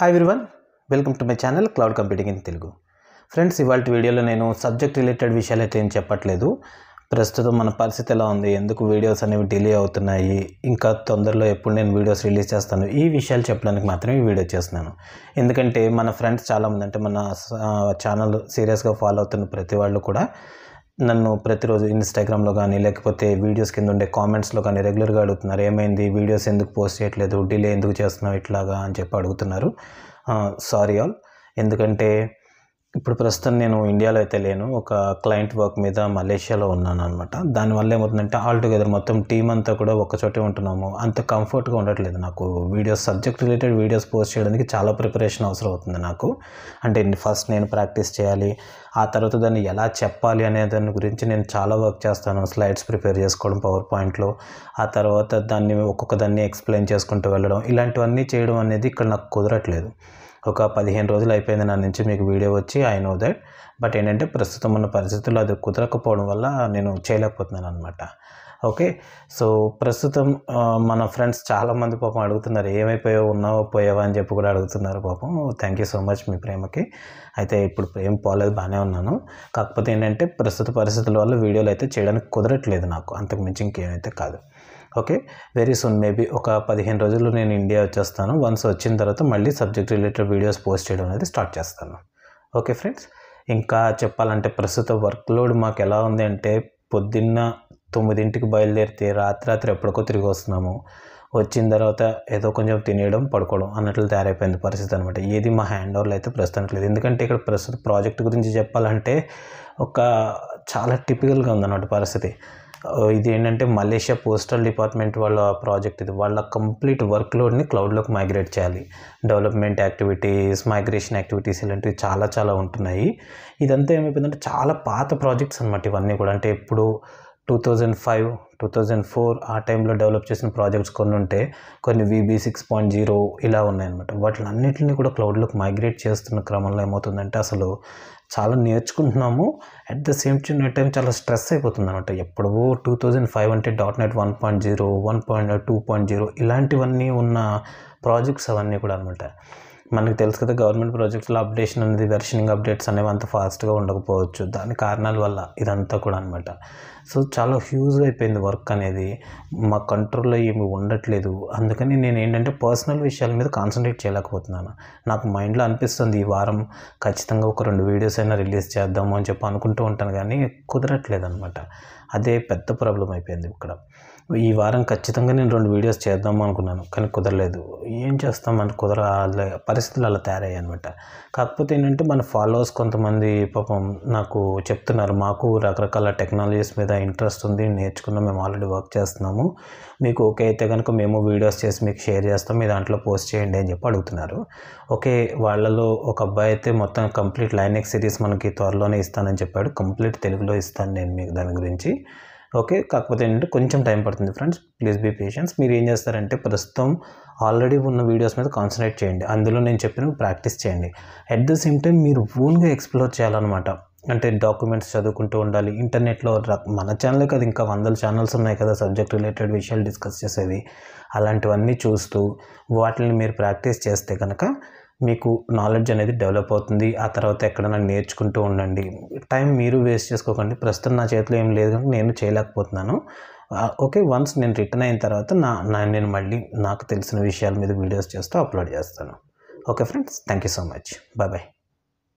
hi everyone welcome to my channel cloud computing in Telugu friends ఇవాళ వీడియోలో నేను subject related విషయాలు అయితే ఏం చెప్పట్లేదు ప్రస్తుతం మన పరిస్థితి ఎలా ఉంది ఎందుకు వీడియోస్ అనేవి డిలే అవుతున్నాయి ఇంకా తొందరలో ఎప్పుడు నేను వీడియోస్ రిలీజ్ చేస్తాను ఈ విషయాలు చెప్పడానికి మాత్రమే ఈ వీడియో చేస్తున్నాను ఎందుకంటే మన ఫ్రెండ్స్ చాలామంది అంటే మన ఛానల్ సీరియస్గా ఫాలో అవుతున్న ప్రతి వాళ్ళు కూడా నన్ను ప్రతిరోజు ఇన్స్టాగ్రామ్లో కానీ లేకపోతే వీడియోస్ కింద ఉండే కామెంట్స్లో కానీ రెగ్యులర్గా అడుగుతున్నారు ఏమైంది వీడియోస్ ఎందుకు పోస్ట్ చేయట్లేదు డిలే ఎందుకు చేస్తున్నావు ఇట్లాగా అని చెప్పి అడుగుతున్నారు సారీ ఆల్ ఎందుకంటే ఇప్పుడు ప్రస్తుతం నేను ఇండియాలో అయితే లేను ఒక క్లయింట్ వర్క్ మీద మలేషియాలో ఉన్నాను అనమాట దానివల్ల ఏమవుతుందంటే టుగెదర్ మొత్తం టీం అంతా కూడా ఒకచోటే ఉంటున్నాము అంత కంఫర్ట్గా ఉండట్లేదు నాకు videos subject related videos post చేయడానికి చాలా ప్రిపరేషన్ అవసరం అవుతుంది నాకు అంటే ఫస్ట్ నేను ప్రాక్టీస్ చేయాలి ఆ తర్వాత దాన్ని ఎలా చెప్పాలి అనే దాని గురించి నేను చాలా వర్క్ చేస్తాను స్లైడ్స్ ప్రిపేర్ చేసుకోవడం పవర్ పాయింట్లో ఆ తర్వాత దాన్ని ఒక్కొక్క దాన్ని ఎక్స్ప్లెయిన్ చేసుకుంటూ వెళ్ళడం ఇలాంటివన్నీ చేయడం అనేది ఇక్కడ నాకు కుదరట్లేదు ఒక పదిహేను రోజులు అయిపోయింది నా నుంచి మీకు వీడియో వచ్చి ఐ నో దట్ బట్ ఏంటంటే ప్రస్తుతం ఉన్న పరిస్థితుల్లో అది కుదరకపోవడం వల్ల నేను చేయలేకపోతున్నాను అనమాట ఓకే సో ప్రస్తుతం మన ఫ్రెండ్స్ చాలామంది పాపం అడుగుతున్నారు ఏమైపోయో ఉన్నావో పోయావా అని చెప్పి కూడా అడుగుతున్నారు పాపం థ్యాంక్ యూ సో మచ్ మీ ప్రేమకి అయితే ఇప్పుడు ప్రేమ పోలేదు బాగానే ఉన్నాను కాకపోతే ఏంటంటే ప్రస్తుత పరిస్థితుల వల్ల వీడియోలు అయితే చేయడానికి కుదరట్లేదు నాకు అంతకు మించి ఇంకేమైతే కాదు ఓకే వెరీ సూన్ మేబీ ఒక పదిహేను రోజుల్లో నేను ఇండియా వచ్చేస్తాను వన్స్ వచ్చిన తర్వాత మళ్ళీ సబ్జెక్ట్ రిలేటెడ్ వీడియోస్ పోస్ట్ చేయడం అనేది స్టార్ట్ చేస్తాను ఓకే ఫ్రెండ్స్ ఇంకా చెప్పాలంటే ప్రస్తుత వర్క్లోడ్ మాకు ఎలా ఉంది అంటే పొద్దున్న తొమ్మిదింటికి బయలుదేరితే రాత్రి రాత్రి ఎప్పటికో తిరిగి వస్తున్నాము వచ్చిన తర్వాత ఏదో కొంచెం తినేయడం పడుకోవడం అన్నట్లు తయారైపోయింది పరిస్థితి అనమాట ఏది మా హ్యాండ్ ఓవర్లో అయితే ప్రస్తుతానికి లేదు ఎందుకంటే ఇక్కడ ప్రస్తుత ప్రాజెక్ట్ గురించి చెప్పాలంటే ఒక చాలా టిపికల్గా ఉందన్నమాట పరిస్థితి ఇది ఏంటంటే మలేషియా పోస్టల్ డిపార్ట్మెంట్ వాళ్ళ ప్రాజెక్ట్ ఇది వాళ్ళ కంప్లీట్ వర్క్ లోడ్ని క్లౌడ్లోకి మైగ్రేట్ చేయాలి డెవలప్మెంట్ యాక్టివిటీస్ మైగ్రేషన్ యాక్టివిటీస్ ఇలాంటివి చాలా చాలా ఉంటున్నాయి ఇదంతా ఏమైపోయిందంటే చాలా పాత ప్రాజెక్ట్స్ అనమాట ఇవన్నీ కూడా అంటే ఇప్పుడు two thousand five two thousand four ఆ టైంలో డెవలప్ చేసిన ప్రాజెక్ట్స్ కొన్ని ఉంటే కొన్ని వీబీ సిక్స్ పాయింట్ జీరో ఇలా ఉన్నాయన్నమాట వాటిని అన్నింటిని కూడా క్లౌడ్లోకి మైగ్రేట్ చేస్తున్న క్రమంలో ఏమవుతుందంటే అసలు చాలా నేర్చుకుంటున్నాము అట్ ద సేమ్ టైం చాలా స్ట్రెస్ అయిపోతుంది అనమాట ఎప్పుడో టూ థౌజండ్ ఫైవ్ అంటే dot net one point zero one point two point zero ఇలాంటివన్నీ ఉన్న ప్రాజెక్ట్స్ అవన్నీ కూడా అనమాట మనకు తెలుసు కదా గవర్నమెంట్ ప్రాజెక్టులో అప్డేషన్ అనేది వెర్షనింగ్ అప్డేట్స్ అనేవి అంత ఫాస్ట్గా ఉండకపోవచ్చు దాని కారణాల వల్ల ఇదంతా కూడా అనమాట సో చాలా హ్యూజ్ అయిపోయింది వర్క్ అనేది మా కంట్రోల్లో ఏమి ఉండట్లేదు అందుకని నేను ఏంటంటే పర్సనల్ విషయాల మీద కాన్సన్ట్రేట్ చేయలేకపోతున్నాను నాకు మైండ్లో అనిపిస్తుంది ఈ వారం ఖచ్చితంగా ఒక రెండు వీడియోస్ అయినా రిలీజ్ చేద్దాము అని చెప్పి అనుకుంటూ ఉంటాను కానీ కుదరట్లేదు అనమాట అదే పెద్ద ప్రాబ్లం అయిపోయింది ఇక్కడ ఈ వారం ఖచ్చితంగా నేను రెండు వీడియోస్ చేద్దాం అనుకున్నాను కానీ కుదరలేదు ఏం చేస్తామని కుదర పరిస్థితులు అలా తయారయ్యాయి అనమాట కాకపోతే ఏంటంటే మన ఫాలోవర్స్ కొంతమంది పాపం నాకు చెప్తున్నారు మాకు రకరకాల టెక్నాలజీస్ మీద ఇంట్రెస్ట్ ఉంది నేర్చుకున్నాం మేము ఆల్రెడీ వర్క్ చేస్తున్నాము మీకు ఓకే అయితే కనుక మేము వీడియోస్ చేసి మీకు షేర్ చేస్తాం మీ దాంట్లో పోస్ట్ చేయండి అని చెప్పి అడుగుతున్నారు ఓకే వాళ్ళలో ఒక అబ్బాయి అయితే మొత్తం కంప్లీట్ లైనెక్ సిరీస్ మనకి త్వరలోనే ఇస్తానని చెప్పాడు కంప్లీట్ తెలుగులో ఇస్తాను నేను మీకు దాని గురించి ఓకే కాకపోతే ఏంటంటే కొంచెం టైం పడుతుంది ఫ్రెండ్స్ ప్లీజ్ బీ పేషెన్స్ మీరు ఏం చేస్తారంటే ప్రస్తుతం ఆల్రెడీ ఉన్న వీడియోస్ మీద కాన్సన్ట్రేట్ చేయండి అందులో నేను చెప్పిన ప్రాక్టీస్ చేయండి అట్ ద సేమ్ టైం మీరు ఓన్గా ఎక్స్ప్లోర్ చేయాలన్నమాట అంటే డాక్యుమెంట్స్ చదువుకుంటూ ఉండాలి ఇంటర్నెట్లో మన ఛానలే కదా ఇంకా వందల ఛానల్స్ ఉన్నాయి కదా సబ్జెక్ట్ రిలేటెడ్ విషయాలు డిస్కస్ చేసేవి అలాంటివన్నీ చూస్తూ వాటిని మీరు ప్రాక్టీస్ చేస్తే కనుక మీకు నాలెడ్జ్ అనేది డెవలప్ అవుతుంది ఆ తర్వాత ఎక్కడైనా నేర్చుకుంటూ ఉండండి టైం మీరు వేస్ట్ చేసుకోకండి ప్రస్తుతం నా చేతిలో ఏం లేదు కానీ నేను చేయలేకపోతున్నాను ఓకే వన్స్ నేను రిటర్న్ అయిన తర్వాత నా నేను మళ్ళీ నాకు తెలిసిన విషయాల మీద వీడియోస్ చేస్తూ అప్లోడ్ చేస్తాను okay friends thank you so much bye bye